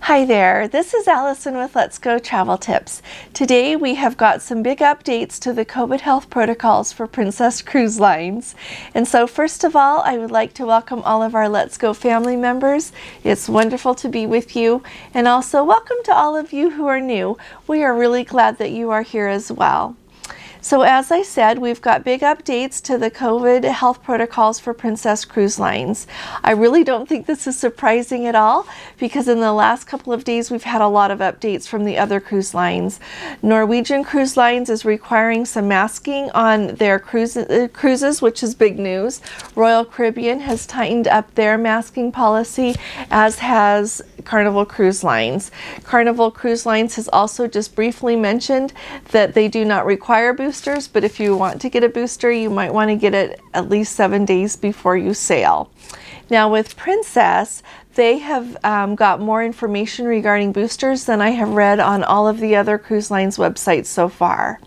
Hi there, this is Allison with Let's Go Travel Tips. Today we have got some big updates to the COVID health protocols for Princess Cruise Lines. And so, first of all, I would like to welcome all of our Let's Go family members. It's wonderful to be with you. And also, welcome to all of you who are new. We are really glad that you are here as well. So as I said, we've got big updates to the COVID health protocols for Princess Cruise Lines. I really don't think this is surprising at all because in the last couple of days we've had a lot of updates from the other cruise lines. Norwegian Cruise Lines is requiring some masking on their cruise, uh, cruises, which is big news. Royal Caribbean has tightened up their masking policy as has Carnival Cruise Lines. Carnival Cruise Lines has also just briefly mentioned that they do not require booster boosters, but if you want to get a booster, you might want to get it at least seven days before you sail. Now with Princess, they have um, got more information regarding boosters than I have read on all of the other cruise lines websites so far.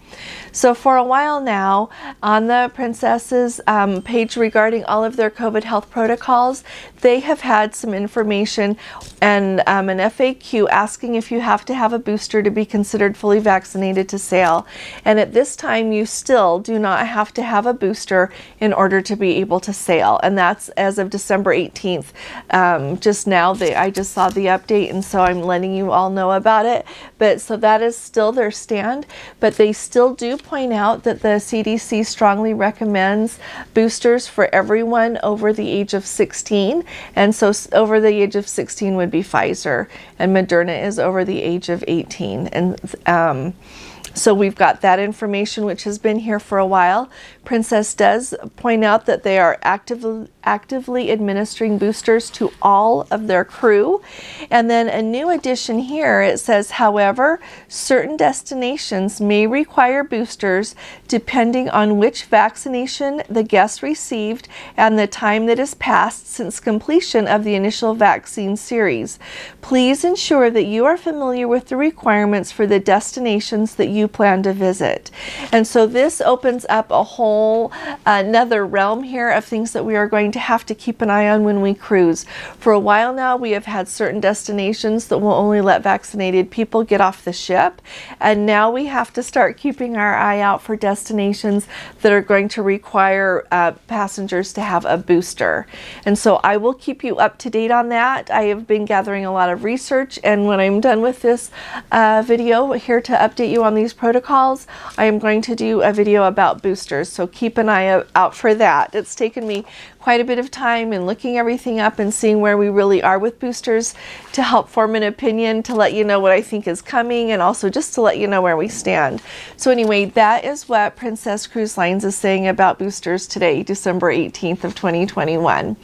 So for a while now, on the Princess's um, page regarding all of their COVID health protocols, they have had some information and um, an FAQ asking if you have to have a booster to be considered fully vaccinated to sail. And at this time, you still do not have to have a booster in order to be able to sail. And that's as of December 18th, um, just just now that I just saw the update and so I'm letting you all know about it. But so that is still their stand, but they still do point out that the CDC strongly recommends boosters for everyone over the age of 16. And so over the age of 16 would be Pfizer and Moderna is over the age of 18. And um, so we've got that information, which has been here for a while. Princess does point out that they are actively actively administering boosters to all of their crew. And then a new addition here it says, however, certain destinations may require boosters depending on which vaccination the guest received and the time that has passed since completion of the initial vaccine series. Please ensure that you are familiar with the requirements for the destinations that you plan to visit. And so this opens up a whole another realm here of things that we are going to to have to keep an eye on when we cruise. For a while now, we have had certain destinations that will only let vaccinated people get off the ship, and now we have to start keeping our eye out for destinations that are going to require uh, passengers to have a booster. And so I will keep you up to date on that. I have been gathering a lot of research, and when I'm done with this uh, video here to update you on these protocols, I am going to do a video about boosters. So keep an eye out for that. It's taken me quite a bit of time and looking everything up and seeing where we really are with boosters to help form an opinion, to let you know what I think is coming, and also just to let you know where we stand. So anyway, that is what Princess Cruise Lines is saying about boosters today, December 18th of 2021.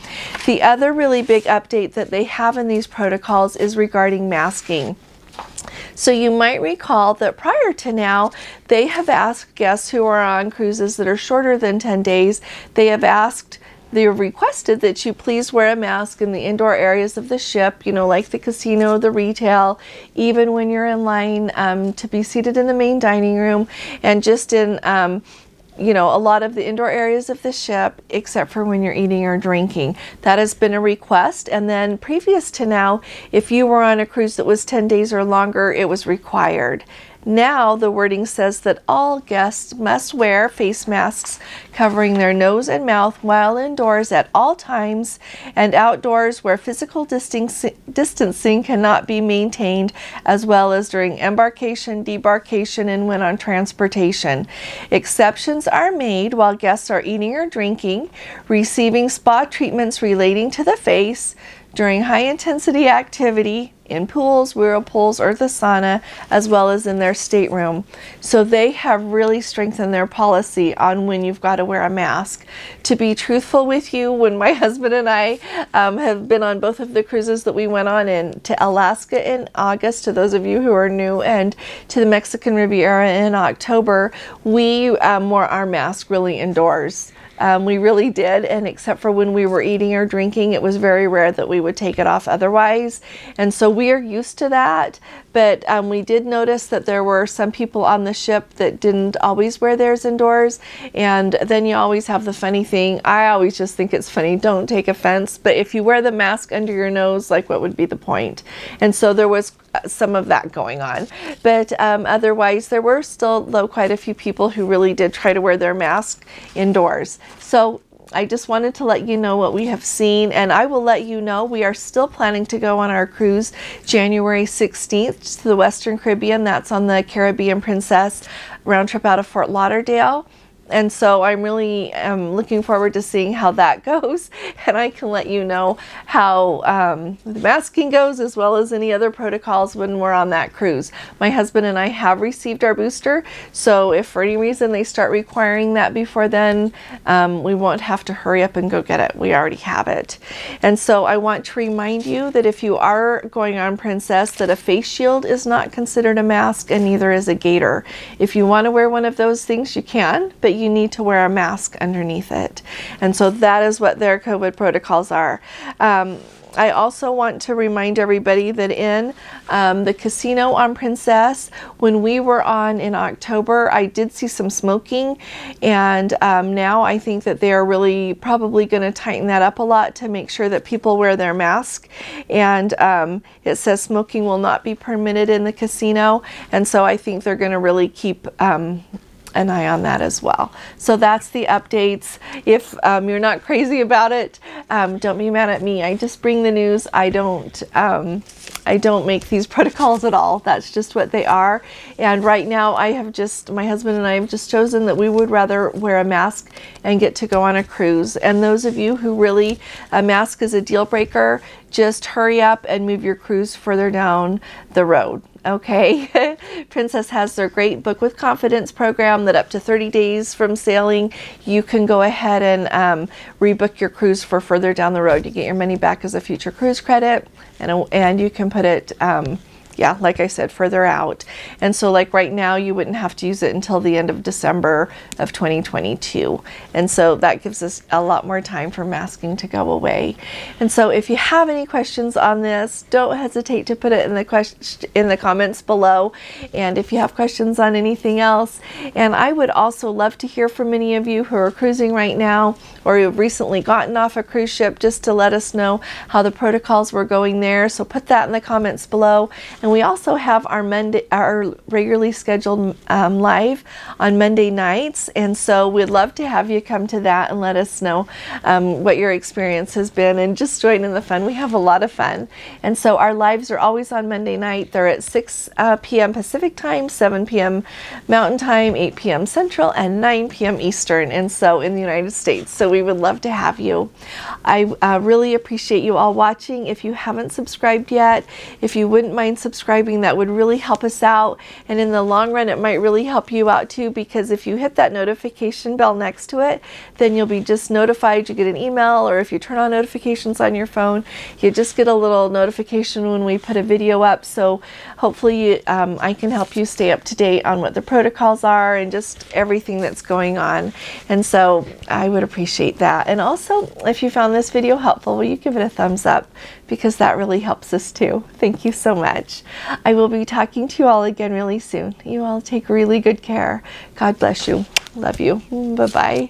The other really big update that they have in these protocols is regarding masking. So you might recall that prior to now, they have asked guests who are on cruises that are shorter than 10 days, they have asked they have requested that you please wear a mask in the indoor areas of the ship, you know, like the casino, the retail, even when you're in line um, to be seated in the main dining room and just in, um, you know, a lot of the indoor areas of the ship, except for when you're eating or drinking. That has been a request. And then previous to now, if you were on a cruise that was 10 days or longer, it was required. Now the wording says that all guests must wear face masks covering their nose and mouth while indoors at all times and outdoors where physical distancing cannot be maintained as well as during embarkation, debarkation, and when on transportation. Exceptions are made while guests are eating or drinking, receiving spa treatments relating to the face, during high intensity activity in pools, whirlpools, or the sauna, as well as in their stateroom. So they have really strengthened their policy on when you've got to wear a mask. To be truthful with you, when my husband and I um, have been on both of the cruises that we went on in to Alaska in August, to those of you who are new, and to the Mexican Riviera in October, we um, wore our mask really indoors. Um, we really did, and except for when we were eating or drinking, it was very rare that we would take it off otherwise. And so we are used to that but um, we did notice that there were some people on the ship that didn't always wear theirs indoors. And then you always have the funny thing. I always just think it's funny. Don't take offense. But if you wear the mask under your nose, like what would be the point? And so there was uh, some of that going on. But um, otherwise, there were still though, quite a few people who really did try to wear their mask indoors. So I just wanted to let you know what we have seen, and I will let you know we are still planning to go on our cruise January 16th to the Western Caribbean. That's on the Caribbean Princess round trip out of Fort Lauderdale and so I'm really am um, looking forward to seeing how that goes, and I can let you know how um, the masking goes as well as any other protocols when we're on that cruise. My husband and I have received our booster, so if for any reason they start requiring that before then, um, we won't have to hurry up and go get it. We already have it. And so I want to remind you that if you are going on Princess, that a face shield is not considered a mask, and neither is a gaiter. If you want to wear one of those things, you can, but you you need to wear a mask underneath it. And so that is what their COVID protocols are. Um, I also want to remind everybody that in um, the casino on Princess, when we were on in October, I did see some smoking, and um, now I think that they are really probably going to tighten that up a lot to make sure that people wear their mask. And um, it says smoking will not be permitted in the casino, and so I think they're going to really keep um, an eye on that as well. So that's the updates. If um, you're not crazy about it, um, don't be mad at me. I just bring the news. I don't. Um, I don't make these protocols at all. That's just what they are. And right now, I have just my husband and I have just chosen that we would rather wear a mask and get to go on a cruise. And those of you who really a mask is a deal breaker, just hurry up and move your cruise further down the road. Okay, Princess has their great book with confidence program that up to 30 days from sailing, you can go ahead and um, rebook your cruise for further down the road. You get your money back as a future cruise credit, and and you can put it. Um, yeah, like I said, further out. And so like right now you wouldn't have to use it until the end of December of 2022. And so that gives us a lot more time for masking to go away. And so if you have any questions on this, don't hesitate to put it in the question in the comments below. And if you have questions on anything else, and I would also love to hear from any of you who are cruising right now or who have recently gotten off a cruise ship just to let us know how the protocols were going there. So put that in the comments below and we also have our Monday, our regularly scheduled um, live on Monday nights. And so we'd love to have you come to that and let us know um, what your experience has been and just join in the fun. We have a lot of fun. And so our lives are always on Monday night. They're at 6 uh, p.m. Pacific time, 7 p.m. Mountain time, 8 p.m. Central, and 9 p.m. Eastern. And so in the United States. So we would love to have you. I uh, really appreciate you all watching. If you haven't subscribed yet, if you wouldn't mind subscribing, subscribing. That would really help us out. And in the long run, it might really help you out too, because if you hit that notification bell next to it, then you'll be just notified. You get an email, or if you turn on notifications on your phone, you just get a little notification when we put a video up. So hopefully, you, um, I can help you stay up to date on what the protocols are and just everything that's going on. And so I would appreciate that. And also, if you found this video helpful, will you give it a thumbs up? Because that really helps us too. Thank you so much. I will be talking to you all again really soon. You all take really good care. God bless you. Love you. Bye bye.